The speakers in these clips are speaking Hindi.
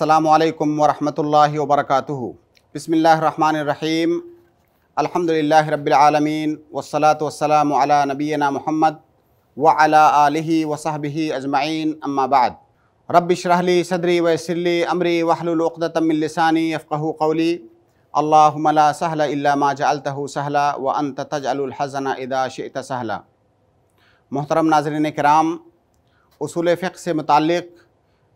असलकम वरहमल वरक बसमीम अलहमदिल्ला रबालमीन वसलात वसलाम अला नबीना मोहम्मद व अला आलि वसहबी अजमाइन अम्माबाद रबशरहली सदरी वसरली अमरी वहलुलतमिलसानी फ़क़ कौली अल्लामला सहला इल्लामा जलतह सहला व अन तजलहज़ना इदा शत मोहतरम नाजरन कराम असूल फ़िक से मुतक़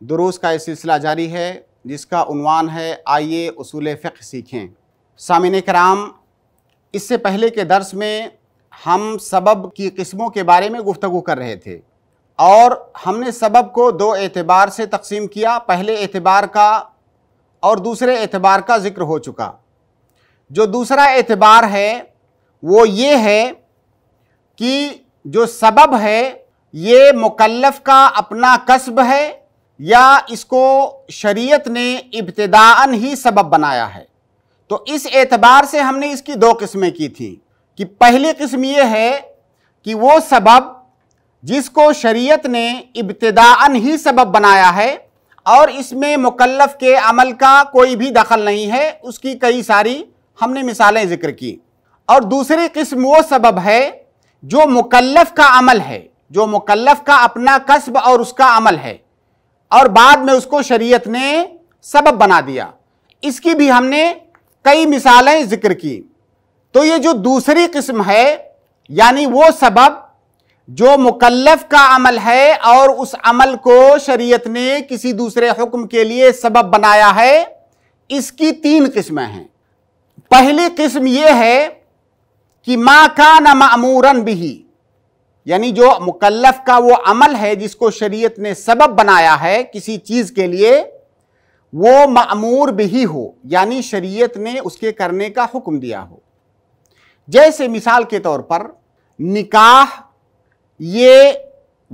दुरूस का ये सिलसिला जारी है जिसका उनवान है आइए उसूल फ़िक सीखें सामिन कराम इससे पहले के दर्स में हम सबब की किस्मों के बारे में गुफ्तु कर रहे थे और हमने सबब को दो एतबार से तकसीम किया पहले एतबार का और दूसरे एतबार का ज़िक्र हो चुका जो दूसरा एतबार है वो ये है कि जो सबब है ये मुकल्लफ़ का अपना कस्ब है या इसको शरीयत ने इब्तदान ही सबब बनाया है तो इस एतबार से हमने इसकी दो किस्में की थी कि पहली किस्म यह है कि वो सबब जिसको शरीयत ने इब्तदान ही सबब बनाया है और इसमें मुकल्लफ के अमल का कोई भी दखल नहीं है उसकी कई सारी हमने मिसालें ज़िक्र की और दूसरी किस्म वो सबब है जो मुकल्लफ का अमल है जो मुकल्लफ का अपना कस्ब और उसका अमल है और बाद में उसको शरीयत ने सबब बना दिया इसकी भी हमने कई मिसालें जिक्र की तो ये जो दूसरी किस्म है यानी वो सबब जो मुकल्लफ का अमल है और उस अमल को शरीयत ने किसी दूसरे हुक्म के लिए सबब बनाया है इसकी तीन किस्में हैं पहली किस्म ये है कि माँ का न मामूरन भी यानी जो मुकल्लफ का वो अमल है जिसको शरीयत ने सबब बनाया है किसी चीज़ के लिए वो मामूर भी हो यानी शरीयत ने उसके करने का हुक्म दिया हो जैसे मिसाल के तौर पर निकाह ये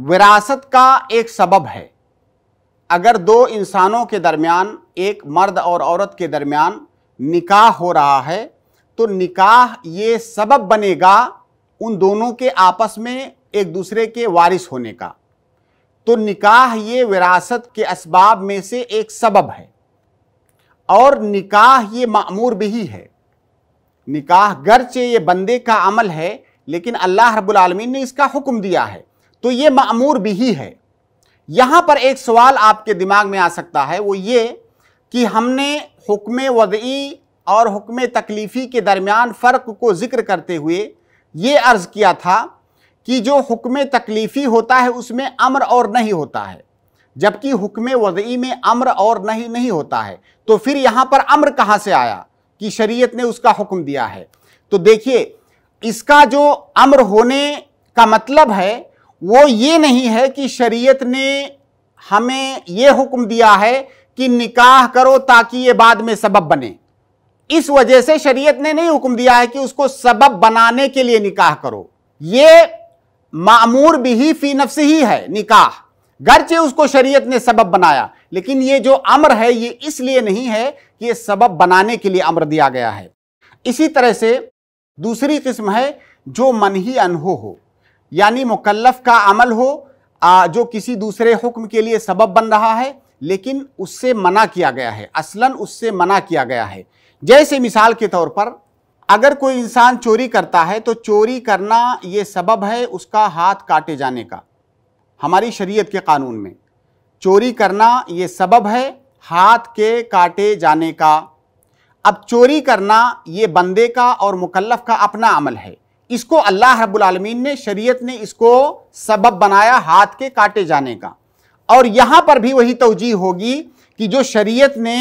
विरासत का एक सबब है अगर दो इंसानों के दरमियान एक मर्द और औरत के दरमियान निकाह हो रहा है तो निकाह ये सबब बनेगा उन दोनों के आपस में एक दूसरे के वारिस होने का तो निकाह ये विरासत के इसबाब में से एक सबब है और निकाह ये मामूर भी है निकाह गर्चे ये बंदे का अमल है लेकिन अल्लाह रब्बुल आलमीन ने इसका हुक्म दिया है तो ये मामूर भी है यहाँ पर एक सवाल आपके दिमाग में आ सकता है वो ये कि हमने हुक्म वदई और हुक्म तकलीफ़ी के दरमियान फ़र्क को ज़िक्र करते हुए ये अर्ज़ किया था कि जो हुक्म तकलीफ़ी होता है उसमें अम्र और नहीं होता है जबकि हुक्म वजई में अम्र और नहीं नहीं होता है तो फिर यहाँ पर अम्र कहाँ से आया कि शरीयत ने उसका हुक्म दिया है तो देखिए इसका जो अम्र होने का मतलब है वो ये नहीं है कि शरीयत ने हमें ये हुक्म दिया है कि निकाह करो ताकि ये बाद में सबब बने इस वजह से शरीयत ने नहीं हुक्म दिया है कि उसको सबब बनाने के लिए निकाह करो ये मामूर भी फी नफ्स ही है निकाह गरचे उसको शरीयत ने सबब बनाया लेकिन ये जो अमर है ये इसलिए नहीं है कि ये सबब बनाने के लिए अमर दिया गया है इसी तरह से दूसरी किस्म है जो मन ही अनहो हो यानी मुकल्लफ का अमल हो आ, जो किसी दूसरे हुक्म के लिए सबब बन रहा है लेकिन उससे मना किया गया है असलन उससे मना किया गया है जैसे मिसाल के तौर पर अगर कोई इंसान चोरी करता है तो चोरी करना ये सबब है उसका हाथ काटे जाने का हमारी शरीयत के कानून में चोरी करना ये सबब है हाथ के काटे जाने का अब चोरी करना ये बंदे का और मुकल्लफ का अपना अमल है इसको अल्लाह रब्बुल आलमीन ने शरीयत ने इसको सबब बनाया हाथ के काटे जाने का और यहाँ पर भी वही तोजीह होगी कि जो शरीयत ने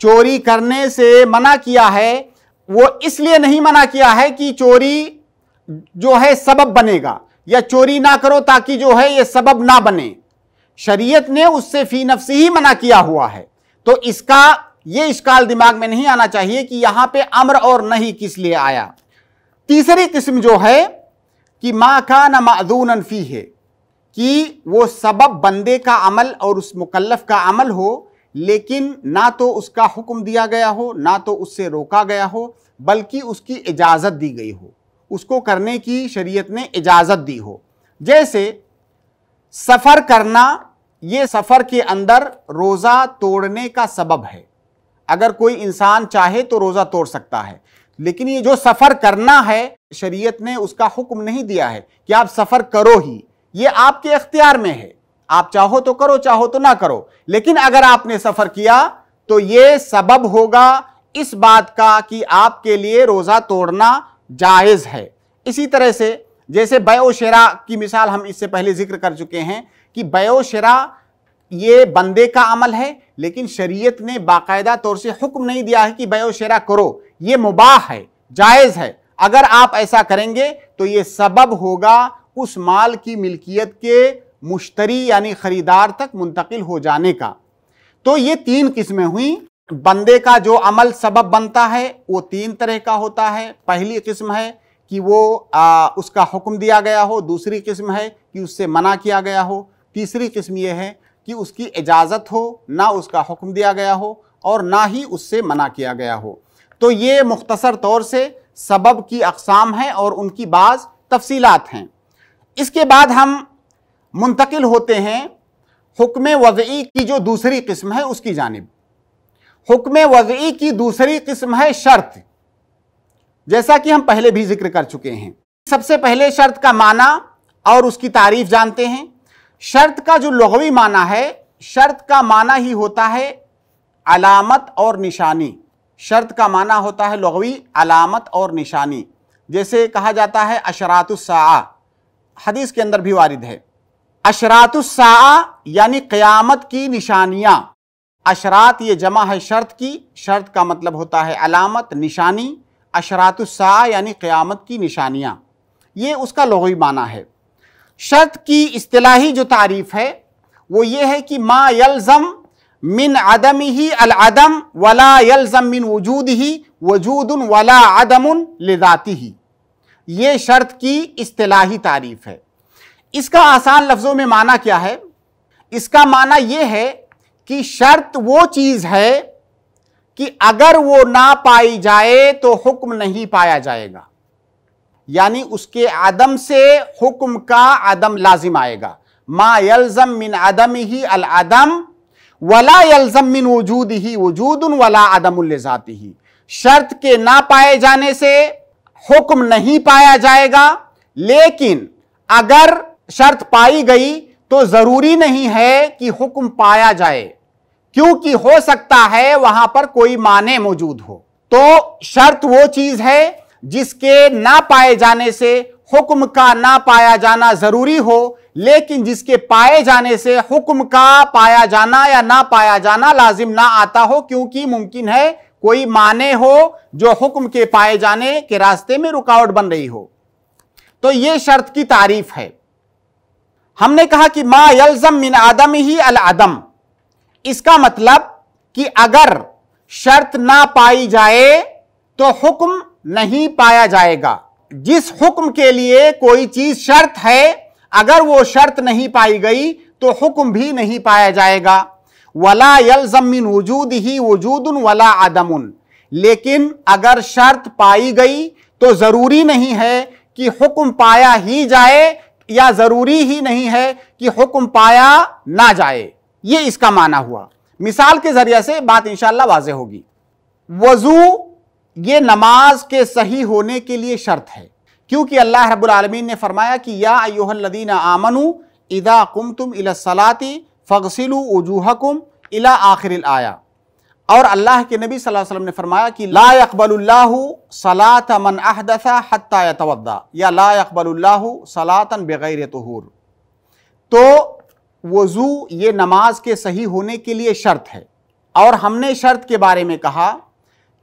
चोरी करने से मना किया है वो इसलिए नहीं मना किया है कि चोरी जो है सबब बनेगा या चोरी ना करो ताकि जो है ये सबब ना बने शरीयत ने उससे फी नफसी ही मना किया हुआ है तो इसका ये इश्काल दिमाग में नहीं आना चाहिए कि यहां पे अम्र और नहीं किस लिए आया तीसरी किस्म जो है कि माँ का न मादून फी है कि वो सबब बंदे का अमल और उस मुकल्लफ का अमल हो लेकिन ना तो उसका हुक्म दिया गया हो ना तो उससे रोका गया हो बल्कि उसकी इजाज़त दी गई हो उसको करने की शरीयत ने इजाज़त दी हो जैसे सफ़र करना ये सफ़र के अंदर रोज़ा तोड़ने का सबब है अगर कोई इंसान चाहे तो रोज़ा तोड़ सकता है लेकिन ये जो सफ़र करना है शरीयत ने उसका हुक्म नहीं दिया है कि आप सफ़र करो ही ये आपके अख्तियार में है आप चाहो तो करो चाहो तो ना करो लेकिन अगर आपने सफ़र किया तो ये सबब होगा इस बात का कि आपके लिए रोज़ा तोड़ना जायज़ है इसी तरह से जैसे बयोशरा की मिसाल हम इससे पहले जिक्र कर चुके हैं कि बयोशरा ये बंदे का अमल है लेकिन शरीयत ने बाकायदा तौर से हुक्म नहीं दिया है कि बयोशरा करो ये मुबाह है जायज़ है अगर आप ऐसा करेंगे तो ये सबब होगा उस माल की मिल्कियत के मुश्तरी यानी ख़रीदार तक मुंतकिल हो जाने का तो ये तीन किस्में हुई बंदे का जो अमल सबब बनता है वो तीन तरह का होता है पहली किस्म है कि वो आ, उसका हुक्म दिया गया हो दूसरी किस्म है कि उससे मना किया गया हो तीसरी किस्म ये है कि उसकी इजाज़त हो ना उसका हुक्म दिया गया हो और ना ही उससे मना किया गया हो तो ये मुख्तसर तौर से सबब की अकसाम हैं और उनकी बाज़ तफसीलात हैं इसके बाद हम मुंतकिल होते हैं हुक्म वज़ी की जो दूसरी किस्म है उसकी जानब हुक्म वज़ी की दूसरी किस्म है शर्त जैसा कि हम पहले भी जिक्र कर चुके हैं सबसे पहले शर्त का माना और उसकी तारीफ जानते हैं शर्त का जो लघवी माना है शर्त का माना ही होता है अलामत और निशानी शर्त का माना होता है लघवी अलामत और निशानी जैसे कहा जाता है अशरातुस्सा हदीस के अंदर भी वारिद है अशरातुस्सा यानी क़यामत की निशानियाँ अशरात ये जमा है शर्त की शर्त का मतलब होता है अलामत निशानी अशरातुस्सा यानी क़यामत की निशानियाँ ये उसका लोगी माना है शर्त की अतलाही जो तारीफ़ है वो ये है कि मा यलज़म मिन अदम ही अलदम वला यलज़म मिन वजूद ही वजूद वला अदम लिदाती ही ये शर्त की अतलाही तारीफ़ है इसका आसान लफ्ज़ों में माना क्या है इसका माना यह है कि शर्त वो चीज है कि अगर वो ना पाई जाए तो हुक्म नहीं पाया जाएगा यानी उसके आदम से हुक्म का आदम लाजिम आएगा मा यलजम मिन आदम ही अल आदम वला यलजम मिन वजूद ही वजूद वला जाती ही शर्त के ना पाए जाने से हुक्म नहीं पाया जाएगा लेकिन अगर शर्त पाई गई तो जरूरी नहीं है कि हुक्म पाया जाए क्योंकि हो सकता है वहां पर कोई माने मौजूद हो तो शर्त वो चीज है जिसके ना पाए जाने से हुक्म का ना पाया जाना जरूरी हो लेकिन जिसके पाए जाने से हुक्म का पाया जाना या ना पाया जाना लाजिम ना आता हो क्योंकि मुमकिन है कोई माने हो जो हुक्म के पाए जाने के रास्ते में रुकावट बन रही हो तो यह शर्त की तारीफ है हमने कहा कि मा यलजम मिन आदम ही अल आदम इसका मतलब कि अगर शर्त ना पाई जाए तो हुक्म नहीं पाया जाएगा जिस हुक्म के लिए कोई चीज शर्त है अगर वो शर्त नहीं पाई गई तो हुक्म भी नहीं पाया जाएगा वला यलजम मिन वजूद ही वजूद वला आदम लेकिन अगर शर्त पाई गई तो जरूरी नहीं है कि हुक्म पाया ही जाए या ज़रूरी ही नहीं है कि हुक्म पाया ना जाए ये इसका माना हुआ मिसाल के ज़रिए से बात इंशाल्लाह वाज होगी वज़ू ये नमाज के सही होने के लिए शर्त है क्योंकि अल्लाह रबालमीन ने फरमाया कि या अयोहल्लदीन आमनु इदा कुम तुम इलासलाती फ़गसिलु वजूहकुम इला आखिर आया और अल्लाह के नबी सल्लल्लाहु अलैहि वसल्लम ने फरमाया कि ला अकबल्लाह सलात मन अहदसा हत्ता तवदा या ला अकबल्लाह सलातन बग़ैर तहूर तो वज़ू ये नमाज के सही होने के लिए शर्त है और हमने शर्त के बारे में कहा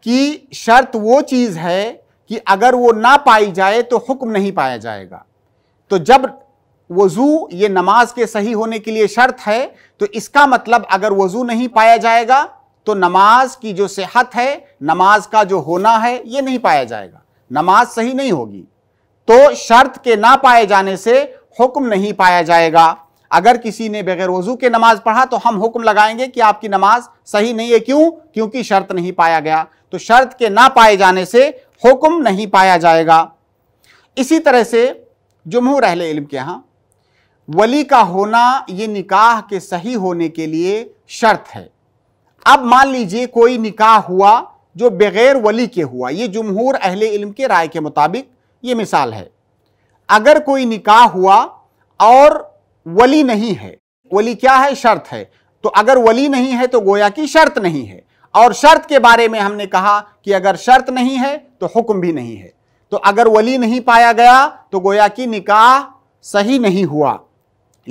कि शर्त वो चीज़ है कि अगर वो ना पाई जाए तो हुक्म नहीं पाया जाएगा तो जब वज़ू ये नमाज के सही होने के लिए शर्त है तो इसका मतलब अगर वज़ू नहीं पाया जाएगा तो नमाज की जो सेहत है नमाज का जो होना है ये नहीं पाया जाएगा नमाज सही नहीं होगी तो शर्त के ना पाए जाने से हुक्म नहीं पाया जाएगा अगर किसी ने बगैर वजू के नमाज पढ़ा तो हम हुक्म लगाएंगे कि आपकी नमाज सही नहीं है क्यों क्योंकि शर्त नहीं पाया गया तो शर्त के ना पाए जाने से हुक्म नहीं पाया जाएगा इसी तरह से जमहूर अहल इल्म के यहाँ वली का होना ये निकाह के सही होने के लिए शर्त है अब मान लीजिए कोई निकाह हुआ जो बगैर वली के हुआ ये जमहूर अहल इल्म के राय के मुताबिक ये मिसाल है अगर कोई निकाह हुआ और वली नहीं है वली क्या है शर्त है तो अगर वली नहीं है तो गोया की शर्त नहीं है और शर्त के बारे में हमने कहा कि अगर शर्त नहीं है तो हुक्म भी नहीं है तो अगर वली नहीं पाया गया तो गोया की निकाह सही नहीं हुआ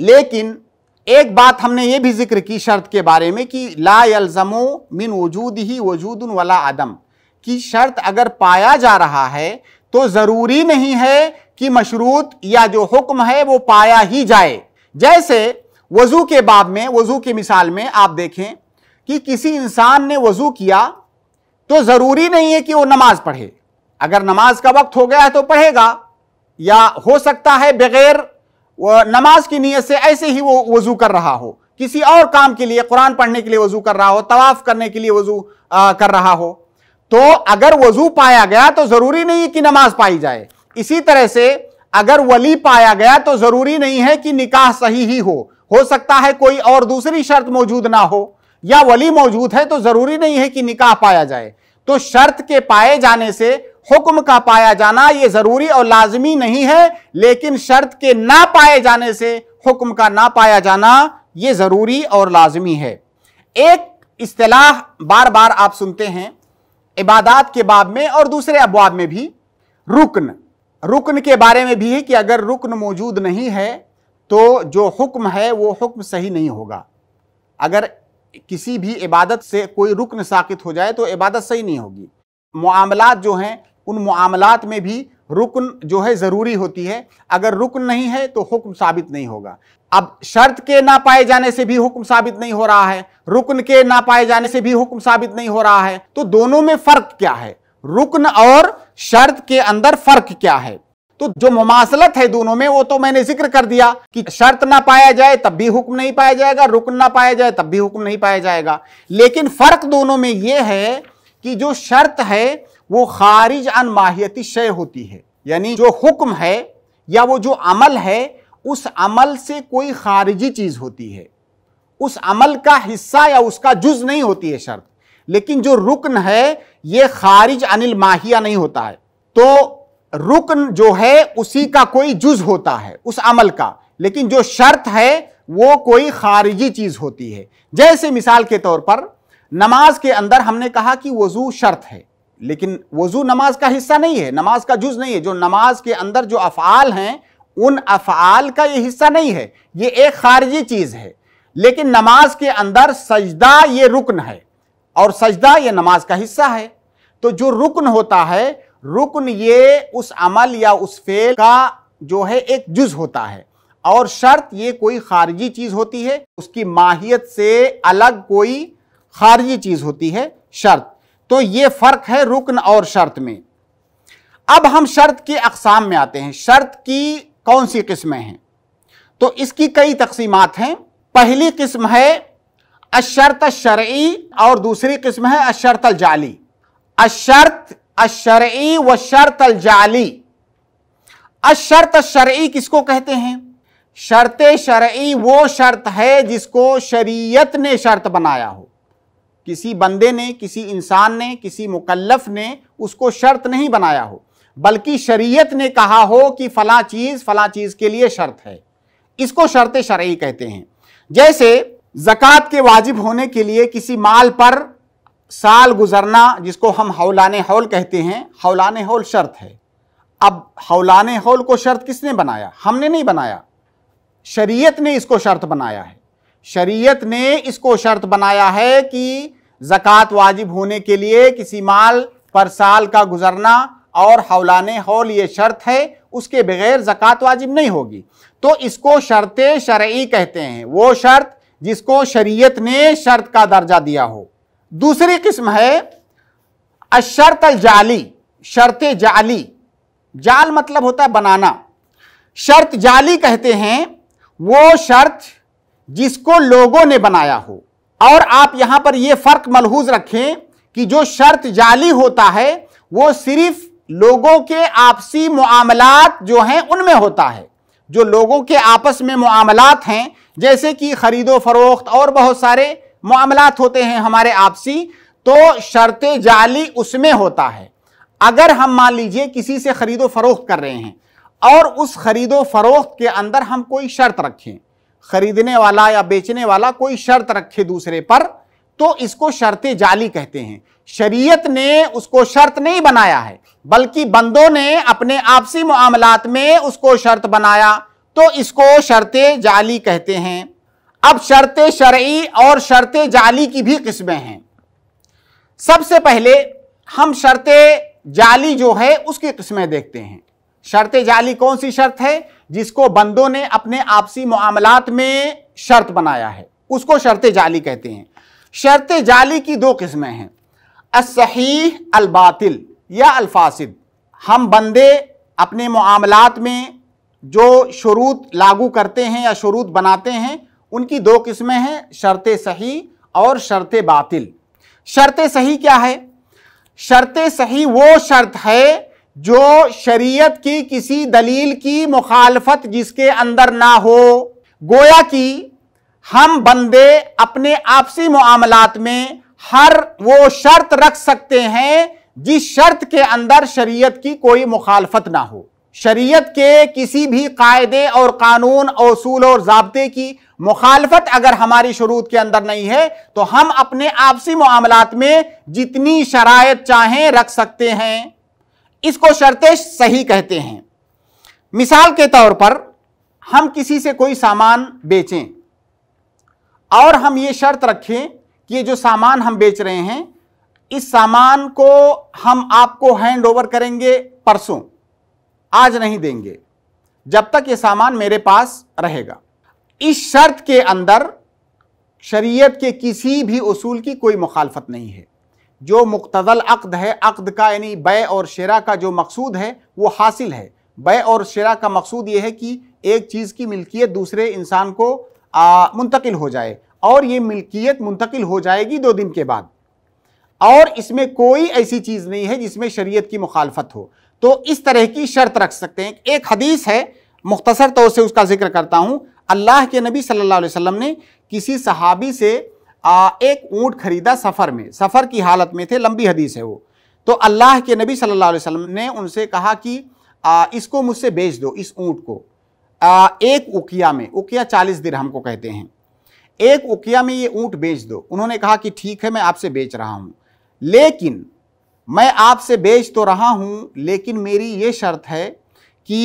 लेकिन एक बात हमने ये भी जिक्र की शर्त के बारे में कि ला यलजमो मिन वजूद ही वजूद वाला आदम कि शर्त अगर पाया जा रहा है तो ज़रूरी नहीं है कि मशरूत या जो हुक्म है वो पाया ही जाए जैसे वज़ू के बाब में वज़ू की मिसाल में आप देखें कि किसी इंसान ने वज़ू किया तो ज़रूरी नहीं है कि वो नमाज़ पढ़े अगर नमाज का वक्त हो गया है तो पढ़ेगा या हो सकता है बगैर नमाज की नीयत से ऐसे ही वो वजू कर रहा हो किसी और काम के लिए कुरान पढ़ने के लिए वजू कर रहा हो तवाफ करने के लिए वजू कर रहा हो तो अगर वजू पाया गया तो जरूरी नहीं कि नमाज पाई जाए इसी तरह से अगर वली पाया गया तो जरूरी नहीं है कि निकाह सही ही हो हो सकता है कोई और दूसरी शर्त मौजूद ना हो या वली मौजूद है तो जरूरी नहीं है कि निकाह पाया जाए तो शर्त के पाए जाने से हुक्म का पाया जाना ये ज़रूरी और लाजमी नहीं है लेकिन शर्त के ना पाए जाने से हुक्म का ना पाया जाना ये ज़रूरी और लाजमी है एक इस्तलाह बार बार आप सुनते हैं इबादात के बाब में और दूसरे अबवाब में भी रुकन रुकन के बारे में भी है कि अगर रुकन मौजूद नहीं है तो जो हुक्म है वो हुक्म सही नहीं होगा अगर किसी भी इबादत से कोई रुकन साकित हो जाए तो इबादत सही नहीं होगी मामलात जो हैं उन मामलात में भी रुकन जो है ज़रूरी होती है अगर रुकन नहीं है तो हुक्म साबित नहीं होगा अब शर्त के ना पाए जाने से भी हुक्म साबित नहीं हो रहा है रुकन के ना पाए जाने से भी हुक्म साबित नहीं हो रहा है तो दोनों में फ़र्क क्या है रुकन और शर्त के अंदर फ़र्क क्या है तो जो मुमासलत है दोनों में वो तो मैंने जिक्र कर दिया कि शर्त ना पाया जाए तब भी हुक्म नहीं पाया जाएगा रुकन ना पाया जाए तब भी हुक्म नहीं पाया जाएगा लेकिन फ़र्क दोनों में ये है कि जो शर्त है वो खारिज अन माहियती शय होती है यानी जो हुक्म है या वो जो अमल है उस अमल से कोई खारिजी चीज़ होती है उस अमल का हिस्सा या उसका जुज नहीं होती है शर्त लेकिन जो रुकन है ये खारिज अनिल माहिया नहीं होता है तो रुकन जो है उसी का कोई जुज होता है उस अमल का लेकिन जो शर्त है वो कोई खारिजी चीज़ होती है जैसे मिसाल के तौर पर नमाज के अंदर हमने कहा कि वजू शर्त है लेकिन वजू नमाज का हिस्सा नहीं है नमाज का जुज नहीं है जो नमाज के अंदर जो अफ़ाल हैं उन अफ़ाल का ये हिस्सा नहीं है ये एक खारजी चीज़ है लेकिन नमाज के अंदर सजदा ये रुकन है और सजदा ये नमाज का हिस्सा है तो जो रुकन होता है रुकन ये उस अमल या उस फेल का जो है एक जुज होता है और शर्त ये कोई खारजी चीज़ होती है उसकी माहियत से अलग कोई खारजी चीज़ होती है शर्त तो ये फ़र्क है रुकन और शर्त में अब हम शर्त की अकसाम में आते हैं शर्त की कौन सी किस्में हैं तो इसकी कई तकसीमात हैं पहली किस्म है अशर्त शर्ई और दूसरी किस्म है अशर्त जाली अशर्त अशर्ई व शर्त जाली अशर्त शर्ई किसको कहते हैं शर्त शर्ई वो शर्त है जिसको शरीयत ने शर्त बनाया हो किसी बंदे ने किसी इंसान ने किसी मुकल्लफ ने उसको शर्त नहीं बनाया हो बल्कि शरीयत ने कहा हो कि फ़ला चीज़ फ़ला चीज़ के लिए शर्त है इसको शर्त शरई कहते हैं जैसे ज़क़़त के वाजिब होने के लिए किसी माल पर साल गुजरना जिसको हम हौलान हौल कहते हैं हौलान हौल शर्त है अब हौलान हौल को शर्त किसने बनाया हमने नहीं बनाया शरीयत ने इसको शर्त बनाया है शरीयत ने इसको शर्त बनाया है कि जक़ात वाजिब होने के लिए किसी माल पर साल का गुजरना और हौलान हौल ये शर्त है उसके बगैर जक़ात वाजिब नहीं होगी तो इसको शर्त शर्य कहते हैं वो शर्त जिसको शरीयत ने शर्त का दर्जा दिया हो दूसरी किस्म है अशर्त जाली शर्त जाली जाल मतलब होता है बनाना शर्त जाली कहते हैं वो शर्त जिसको लोगों ने बनाया हो और आप यहां पर यह फर्क मलहूज रखें कि जो शर्त जाली होता है वो सिर्फ लोगों के आपसी मामलात जो हैं उनमें होता है जो लोगों के आपस में मामलात हैं जैसे कि खरीदो फरोख्त और बहुत सारे मामलात होते हैं हमारे आपसी तो शर्त जाली उसमें होता है अगर हम मान लीजिए किसी से खरीदो फरोख्त कर रहे हैं और उस खरीदो फरोख्त के अंदर हम कोई शर्त रखें खरीदने वाला या बेचने वाला कोई शर्त रखे दूसरे पर तो इसको शर्त जाली कहते हैं शरीयत ने उसको शर्त नहीं बनाया है बल्कि बंदों ने अपने आपसी मामलात में उसको शर्त बनाया तो इसको शर्त जाली कहते हैं अब शर्त शर्ई और शर्त जाली की भी किस्में हैं सबसे पहले हम शर्त जाली जो है उसकी किस्में देखते हैं शर्त जाली कौन सी शर्त है जिसको बंदों ने अपने आपसी मामलात में शर्त बनाया है उसको शर्त जाली कहते हैं शर्त जाली की दो किस्में हैं असही अलबातिल या अलफासिद हम बंदे अपने मामलात में जो शरूत लागू करते हैं या शरूत बनाते हैं उनकी दो किस्में हैं शर्त सही और शर्त बातिल शर्त सही क्या है शर्त सही वो शर्त है जो शरीयत की किसी दलील की मुखालफत जिसके अंदर ना हो गोया कि हम बंदे अपने आपसी मामलात में हर वो शर्त रख सकते हैं जिस शर्त के अंदर शरीयत की कोई मुखालफत ना हो शरीयत के किसी भी कायदे और कानून असूल और जबते की मुखालफत अगर हमारी शरूत के अंदर नहीं है तो हम अपने आपसी मामलात में जितनी शराय चाहें रख सकते हैं इसको शर्तें सही कहते हैं मिसाल के तौर पर हम किसी से कोई सामान बेचें और हम ये शर्त रखें कि ये जो सामान हम बेच रहे हैं इस सामान को हम आपको हैंड ओवर करेंगे परसों आज नहीं देंगे जब तक ये सामान मेरे पास रहेगा इस शर्त के अंदर शरीयत के किसी भी उसूल की कोई मुखालफत नहीं है जो मुक्तल अक़द है अक़द का यानी बय और शरा का जो मकसूद है वो हासिल है बय और शरा का मकसूद ये है कि एक चीज़ की मिल्कियत दूसरे इंसान को मुंतकिल हो जाए और ये मिल्कियत मुंतकिल हो जाएगी दो दिन के बाद और इसमें कोई ऐसी चीज़ नहीं है जिसमें शरीयत की मुखालफत हो तो इस तरह की शर्त रख सकते हैं एक हदीस है मुख्तसर तौर से उसका जिक्र करता हूँ अल्लाह के नबी सल्लल्लाहु अलैहि वसल्लम ने किसी सहाबी से आ, एक ऊँट खरीदा सफ़र में सफ़र की हालत में थे लंबी हदीस है वो तो अल्लाह के नबी सल्लल्लाहु अलैहि वसल्लम ने उनसे कहा कि आ, इसको मुझसे बेच दो इस ऊँट को आ, एक उकिया में उकिया चालीस दिन हमको कहते हैं एक उकिया में ये ऊँट बेच दो उन्होंने कहा कि ठीक है मैं आपसे बेच रहा हूँ लेकिन मैं आपसे बेच तो रहा हूँ लेकिन मेरी ये शर्त है कि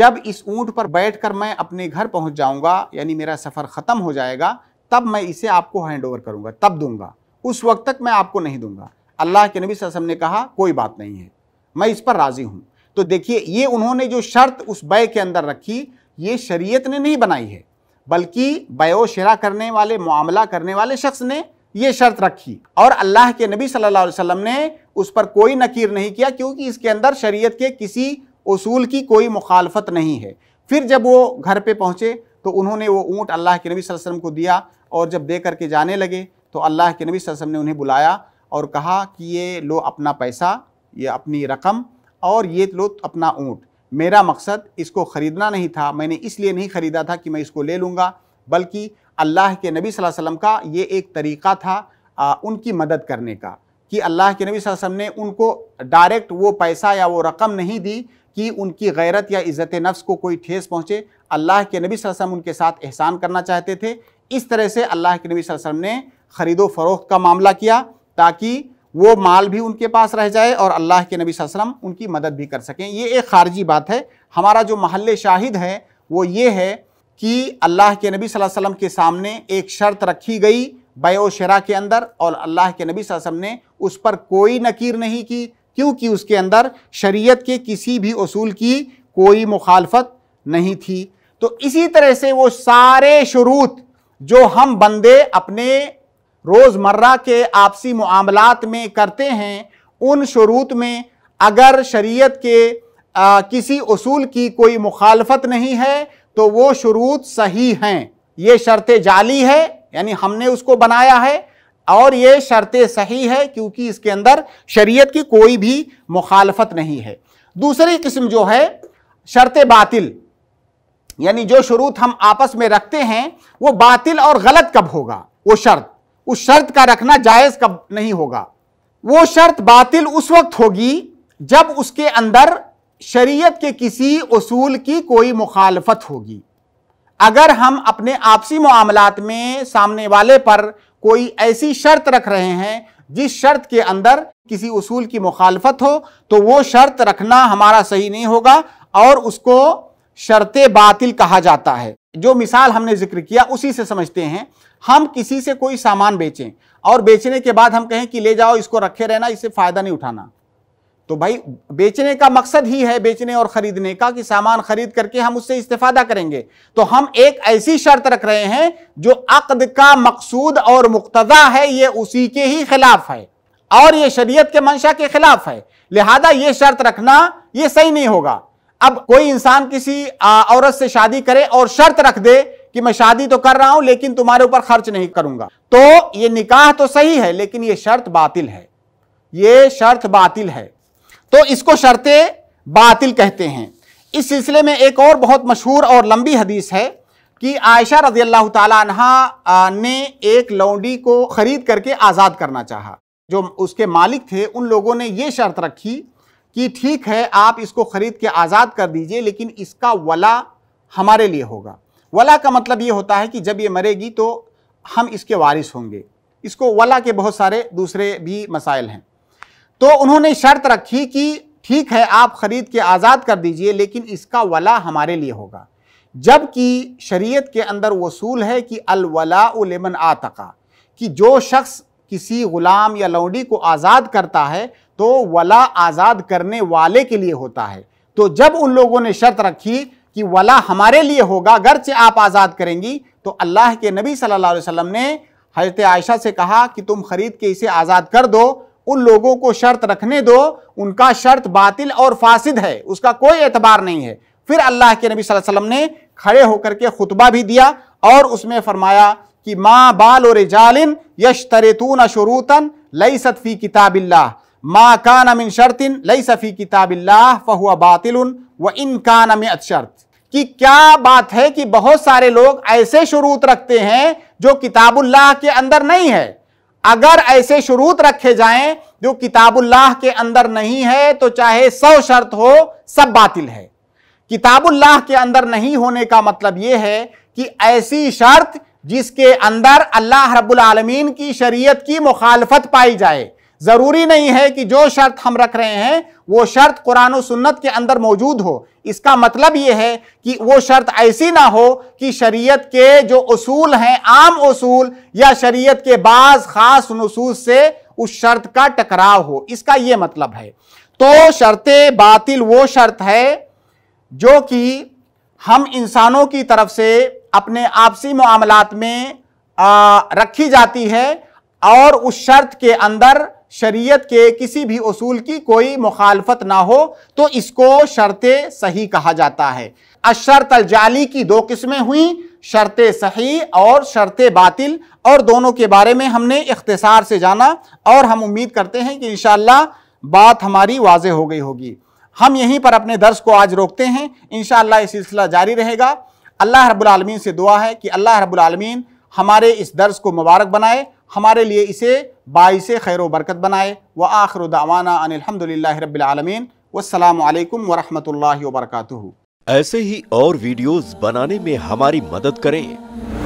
जब इस ऊँट पर बैठकर मैं अपने घर पहुँच जाऊँगा यानी मेरा सफ़र ख़त्म हो जाएगा तब मैं इसे आपको हैंड ओवर करूँगा तब दूंगा उस वक्त तक मैं आपको नहीं दूंगा अल्लाह के नबी वसम ने कहा कोई बात नहीं है मैं इस पर राज़ी हूँ तो देखिए ये उन्होंने जो शर्त उस बय के अंदर रखी ये शरीयत ने नहीं बनाई है बल्कि बयो शरा करने वाले मामला करने वाले शख्स ने ये शर्त रखी और अल्लाह के नबी सल्लल्लाहु अलैहि वसल्लम ने उस पर कोई नकीर नहीं किया क्योंकि इसके अंदर शरीयत के किसी उसूल की कोई मुखालफत नहीं है फिर जब वो घर पे पहुँचे तो उन्होंने वो ऊँट अल्लाह के नबी वसल्लम को दिया और जब दे करके जाने लगे तो अल्लाह के नबी वसल्लम ने उन्हें बुलाया और कहा कि ये लो अपना पैसा ये अपनी रकम और ये लो अपना ऊँट मेरा मकसद इसको ख़रीदना नहीं था मैंने इसलिए नहीं ख़रीदा था कि मैं इसको ले लूँगा बल्कि अल्लाह के नबी वसल्लम का ये एक तरीक़ा था आ, उनकी मदद करने का कि अल्लाह के नबी वसल्लम ने उनको डायरेक्ट वो पैसा या वो रकम नहीं दी कि उनकी गैरत या इज़्ज़त नफ्स को कोई ठेस पहुँचे अल्लाह के नबी वसल्लम उनके साथ एहसान करना चाहते थे इस तरह से अल्लाह के नबी वसल्लम ने ख़रीदो फ़रोख्त का मामला किया ताकि वो माल भी उनके पास रह जाए और अल्लाह के नबी वसल्लम उनकी मदद भी कर सकें ये एक ख़ारजी बात है हमारा जो महल शाहिद है वो ये है कि अल्लाह के नबी वसल्लम के सामने एक शर्त रखी गई बयोशरा के अंदर और अल्लाह के नबी वसम ने उस पर कोई नकीर नहीं की क्योंकि उसके अंदर शरीयत के किसी भी असूल की कोई मुखालफत नहीं थी तो इसी तरह से वो सारे शरूत जो हम बंदे अपने रोज़मर्रा के आपसी मामलत में करते हैं उन शरूत में अगर शरीयत के आ, किसी असूल की कोई मुखालफत नहीं है तो वो शरूत सही हैं ये शर्त जाली है यानी हमने उसको बनाया है और ये शर्तें सही है क्योंकि इसके अंदर शरीयत की कोई भी मुखालफत नहीं है दूसरी किस्म जो है शर्त बातिल यानी जो शरूत हम आपस में रखते हैं वो बातिल और गलत कब होगा वो शर्त उस शर्त का रखना जायज़ कब नहीं होगा वो शर्त बातिल उस वक्त होगी जब उसके अंदर शरीयत के किसी उसूल की कोई मुखालफत होगी अगर हम अपने आपसी मामला में सामने वाले पर कोई ऐसी शर्त रख रहे हैं जिस शर्त के अंदर किसी उसूल की मुखालफत हो तो वो शर्त रखना हमारा सही नहीं होगा और उसको शर्त बातिल कहा जाता है जो मिसाल हमने जिक्र किया उसी से समझते हैं हम किसी से कोई सामान बेचें और बेचने के बाद हम कहें कि ले जाओ इसको रखे रहना इससे फ़ायदा नहीं उठाना तो भाई बेचने का मकसद ही है बेचने और खरीदने का कि सामान खरीद करके हम उससे इस्तेफादा करेंगे तो हम एक ऐसी शर्त रख रहे हैं जो अकद का मकसूद और मुक्तदा है ये उसी के ही खिलाफ है और ये शरीयत के मंशा के खिलाफ है लिहाजा ये शर्त रखना ये सही नहीं होगा अब कोई इंसान किसी औरत से शादी करे और शर्त रख दे कि मैं शादी तो कर रहा हूं लेकिन तुम्हारे ऊपर खर्च नहीं करूंगा तो ये निकाह तो सही है लेकिन ये शर्त बातिल है ये शर्त बातिल है तो इसको शर्त बातिल कहते हैं इस सिलसिले में एक और बहुत मशहूर और लंबी हदीस है कि आयशा रजी अल्लाह तहा ने एक लौंडी को ख़रीद करके आज़ाद करना चाहा जो उसके मालिक थे उन लोगों ने यह शर्त रखी कि ठीक है आप इसको ख़रीद के आज़ाद कर दीजिए लेकिन इसका वला हमारे लिए होगा वला का मतलब ये होता है कि जब ये मरेगी तो हम इसके वारिस होंगे इसको वला के बहुत सारे दूसरे भी मसाइल हैं तो उन्होंने शर्त रखी कि ठीक है आप ख़रीद के आज़ाद कर दीजिए लेकिन इसका वला हमारे लिए होगा जबकि शरीयत के अंदर वसूल है कि अलवला उलेमन आतका कि जो शख्स किसी ग़ुलाम या लौडी को आज़ाद करता है तो वला आज़ाद करने वाले के लिए होता है तो जब उन लोगों ने शर्त रखी कि वला हमारे लिए होगा अगरचे आप आज़ाद करेंगी तो अल्लाह के नबी सल्लल्लाहु अलैहि वसल्लम ने हजरत आयशा से कहा कि तुम ख़रीद के इसे आज़ाद कर दो उन लोगों को शर्त रखने दो उनका शर्त बातिल और फासिद है उसका कोई एतबार नहीं है फिर अल्लाह के नबी वसल्लम ने खड़े होकर के खुतबा भी दिया और उसमें फरमाया कि माँ बाल और जालिन यश तरतून शरूतन लई सतफ़ी किताबिल्ला माँ का नमिन शर्तिन लई सफ़ी किताबिल्ला फ़हुआ बातिल व इन का नम शर्त कि क्या बात है कि बहुत सारे लोग ऐसे शरूत रखते हैं जो किताबुल्लाह के अंदर नहीं है अगर ऐसे शुरूत रखे जाएं जो किताबुल्लाह के अंदर नहीं है तो चाहे सौ शर्त हो सब बातिल है किताबुल्लाह के अंदर नहीं होने का मतलब यह है कि ऐसी शर्त जिसके अंदर अल्लाह रब्बुल आलमीन की शरीयत की मुखालफत पाई जाए जरूरी नहीं है कि जो शर्त हम रख रहे हैं वो शर्त कुरान सुन्नत के अंदर मौजूद हो इसका मतलब ये है कि वो शर्त ऐसी ना हो कि शरीयत के जो असूल हैं आम असूल या शरीयत के बाद ख़ास नसूस से उस शर्त का टकराव हो इसका ये मतलब है तो शर्त बातिल वो शर्त है जो कि हम इंसानों की तरफ से अपने आपसी मामलात में आ, रखी जाती है और उस शर्त के अंदर शरीयत के किसी भी असूल की कोई मुखालफत ना हो तो इसको शर्त सही कहा जाता है अशरत अलजाली की दो किस्में हुई शर्त सही और शर्त बातिल और दोनों के बारे में हमने इख्तसार से जाना और हम उम्मीद करते हैं कि इन बात हमारी वाज हो गई होगी हम यहीं पर अपने दर्ज को आज रोकते हैं इन ये सिलसिला जारी रहेगा अल्लाह रबुलमीन रबालमीन से दुआ है कि अल्लाह रबुलमीन रबालमीन हमारे इस दर्स को मुबारक बनाए हमारे लिए इसे बाईस खैर बरकत बनाए व आखर दवाना अनिलहमदिल्ला रबालमीन वालकम वरहमल वर्का ऐसे ही और वीडियोज़ बनाने में हमारी मदद करें